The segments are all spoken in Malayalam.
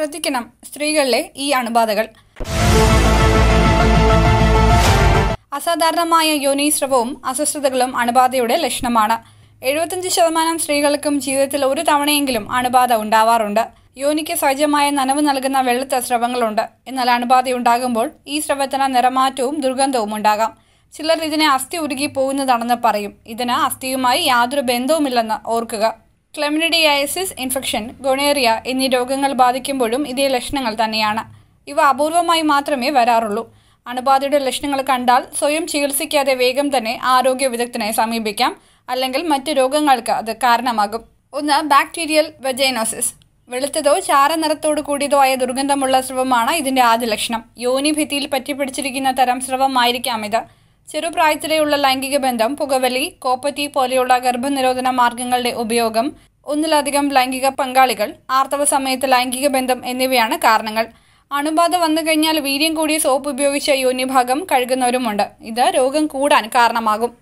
ശ്രദ്ധിക്കണം സ്ത്രീകളിലെ ഈ അണുബാധകൾ അസാധാരണമായ യോനീശ്രവവും അസ്വസ്ഥതകളും അണുബാധയുടെ ലക്ഷണമാണ് എഴുപത്തഞ്ച് ശതമാനം സ്ത്രീകൾക്കും ജീവിതത്തിൽ ഒരു തവണയെങ്കിലും അണുബാധ ഉണ്ടാവാറുണ്ട് യോനിക്ക് സഹജമായ നനവ് നൽകുന്ന വെള്ളത്തെ സ്രവങ്ങളുണ്ട് എന്നാൽ അണുബാധയുണ്ടാകുമ്പോൾ ഈ സ്രവത്തിന് നിറമാറ്റവും ദുർഗന്ധവും ഉണ്ടാകാം ചിലർ ഇതിനെ അസ്ഥി ഉരുകി പോകുന്നതാണെന്ന് പറയും ഇതിന് അസ്ഥിയുമായി യാതൊരു ബന്ധവുമില്ലെന്ന് ഓർക്കുക ക്ലെമിനിഡിയാസിസ് ഇൻഫെക്ഷൻ ഗൊണേറിയ എന്നീ രോഗങ്ങൾ ബാധിക്കുമ്പോഴും ഇതേ ലക്ഷണങ്ങൾ തന്നെയാണ് ഇവ അപൂർവമായി മാത്രമേ വരാറുള്ളൂ അണുബാധയുടെ ലക്ഷണങ്ങൾ കണ്ടാൽ സ്വയം ചികിത്സിക്കാതെ വേഗം തന്നെ ആരോഗ്യ വിദഗ്ധനെ സമീപിക്കാം അല്ലെങ്കിൽ മറ്റ് രോഗങ്ങൾക്ക് അത് കാരണമാകും ഒന്ന് ബാക്ടീരിയൽ വെജൈനോസിസ് വെളുത്തതോ ചാര നിറത്തോടു കൂടിയതോ ആയ ദുർഗന്ധമുള്ള സ്രവമാണ് ഇതിന്റെ ആദ്യ ലക്ഷണം ഭിത്തിയിൽ പറ്റിപ്പിടിച്ചിരിക്കുന്ന തരം സ്രവമായിരിക്കാം ഇത് ചെറുപ്രായത്തിലെയുള്ള ലൈംഗിക ബന്ധം പുകവലി കോപ്പറ്റി പോലെയുള്ള ഗർഭനിരോധന മാർഗങ്ങളുടെ ഉപയോഗം ഒന്നിലധികം ലൈംഗിക പങ്കാളികൾ ആർത്തവ സമയത്ത് ലൈംഗിക ബന്ധം എന്നിവയാണ് കാരണങ്ങൾ അണുബാധ വന്നു കഴിഞ്ഞാൽ വീര്യം കൂടിയ സോപ്പ് ഉപയോഗിച്ച യോനിഭാഗം കഴുകുന്നവരുമുണ്ട് ഇത് രോഗം കൂടാൻ കാരണമാകും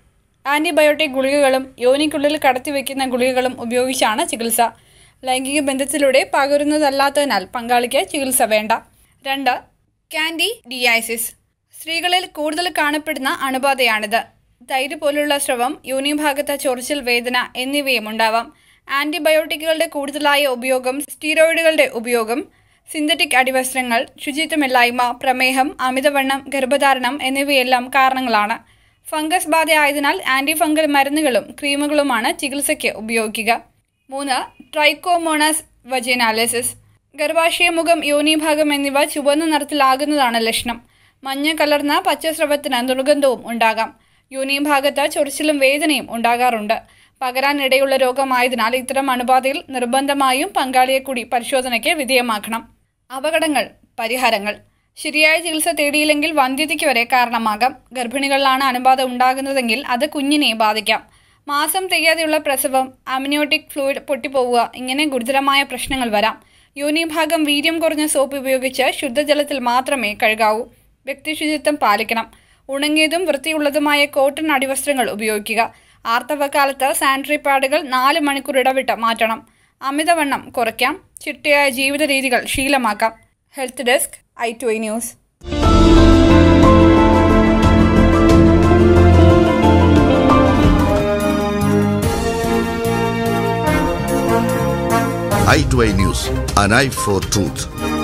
ആന്റിബയോട്ടിക് ഗുളികകളും യോനിക്കുള്ളിൽ കടത്തിവെക്കുന്ന ഗുളികകളും ഉപയോഗിച്ചാണ് ചികിത്സ ലൈംഗിക ബന്ധത്തിലൂടെ പകരുന്നതല്ലാത്തതിനാൽ പങ്കാളിക്ക് ചികിത്സ വേണ്ട രണ്ട് കാൻഡി ഡിയാസിസ് സ്ത്രീകളിൽ കൂടുതൽ കാണപ്പെടുന്ന അണുബാധയാണിത് തൈര് പോലുള്ള സ്രവം ഭാഗത്ത് ചൊറിച്ചിൽ വേദന എന്നിവയും ഉണ്ടാവാം ആന്റിബയോട്ടിക്കുകളുടെ കൂടുതലായ ഉപയോഗം സ്റ്റീറോയിഡുകളുടെ ഉപയോഗം സിന്തറ്റിക് അടിവസ്ത്രങ്ങൾ ശുചിത്വമില്ലായ്മ പ്രമേഹം അമിതവണ്ണം ഗർഭധാരണം എന്നിവയെല്ലാം കാരണങ്ങളാണ് ഫംഗസ് ബാധയായതിനാൽ ആൻറ്റി ഫംഗൽ മരുന്നുകളും ക്രീമുകളുമാണ് ചികിത്സയ്ക്ക് ഉപയോഗിക്കുക മൂന്ന് ട്രൈക്കോമോണാസ് വജിനാലിസിസ് ഗർഭാശയമുഖം യോനിഭാഗം എന്നിവ ചുവന്ന നിറത്തിലാകുന്നതാണ് ലക്ഷണം മഞ്ഞ കലർന്ന പച്ചസ്രവത്തിന് ദുർഗന്ധവും ഉണ്ടാകാം യൂനിയും ഭാഗത്ത് ചൊറിച്ചിലും വേദനയും ഉണ്ടാകാറുണ്ട് പകരാനിടയുള്ള രോഗമായതിനാൽ ഇത്തരം അണുബാധയിൽ നിർബന്ധമായും പങ്കാളിയെ കൂടി പരിശോധനയ്ക്ക് വിധേയമാക്കണം അപകടങ്ങൾ പരിഹാരങ്ങൾ ശരിയായ ചികിത്സ തേടിയില്ലെങ്കിൽ വന്ധ്യതയ്ക്ക് വരെ കാരണമാകാം ഗർഭിണികളിലാണ് അണുബാധ ഉണ്ടാകുന്നതെങ്കിൽ അത് കുഞ്ഞിനെ ബാധിക്കാം മാസം തികയാതെയുള്ള പ്രസവം അമിനിയോട്ടിക് ഫ്ലൂയിഡ് പൊട്ടിപ്പോവുക ഇങ്ങനെ ഗുരുതരമായ പ്രശ്നങ്ങൾ വരാം യൂനിഭാഗം വീര്യം കുറഞ്ഞ സോപ്പ് ഉപയോഗിച്ച് ശുദ്ധജലത്തിൽ മാത്രമേ കഴുകാവൂ വ്യക്തിശുചിത്വം പാലിക്കണം ഉണങ്ങിയതും വൃത്തിയുള്ളതുമായ കോട്ടൺ അടിവസ്ത്രങ്ങൾ ഉപയോഗിക്കുക ആർത്തവകാലത്ത് സാനിറ്ററി പാഡുകൾ നാല് മണിക്കൂർ ഇടവിട്ട് മാറ്റണം അമിതവണ്ണം കുറയ്ക്കാം ചിട്ടയായ ജീവിത രീതികൾ ശീലമാക്കാം health desk eye to eye news